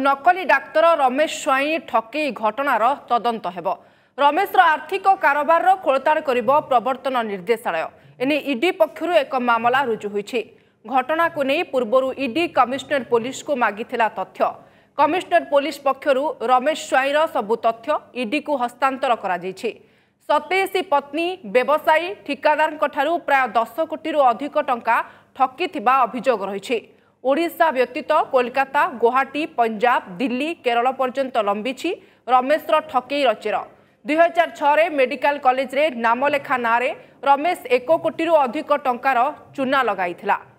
ନକଲି ଡାକ୍ତର ରମେଶ ସ୍ୱାଇଁ ଠକେଇ ଘଟଣାର ତଦନ୍ତ ହେବ ରମେଶର ଆର୍ଥିକ କାରବାରର ଖୋଳତାଡ଼ କରିବ ପ୍ରବର୍ତ୍ତନ ନିର୍ଦ୍ଦେଶାଳୟ ଏନେଇ ଇଡି ପକ୍ଷରୁ ଏକ ମାମଲା ରୁଜୁ ହୋଇଛି ଘଟଣାକୁ ନେଇ ପୂର୍ବରୁ ଇଡି କମିଶନର ପୋଲିସକୁ ମାଗିଥିଲା ତଥ୍ୟ କମିଶନର ପୋଲିସ ପକ୍ଷରୁ ରମେଶ ସ୍ୱାଇଁର ସବୁ ତଥ୍ୟ ଇଡିକୁ ହସ୍ତାନ୍ତର କରାଯାଇଛି ସତେଇଶି ପତ୍ନୀ ବ୍ୟବସାୟୀ ଠିକାଦାରଙ୍କଠାରୁ ପ୍ରାୟ ଦଶ କୋଟିରୁ ଅଧିକ ଟଙ୍କା ଠକିଥିବା ଅଭିଯୋଗ ରହିଛି ওড়িশা ব্যতীত কলকাতা গুয়াহাটি পঞ্জাব দিল্লি কেরল পর্যন্ত লম্বিছি রমেশর ঠকেই রচের দুই হাজার ছয় মেডিকাল কলেজে নামলেখা নাঁরে রমেশ এক কোটি অধিক টঙ্কার চুনা লগাইলা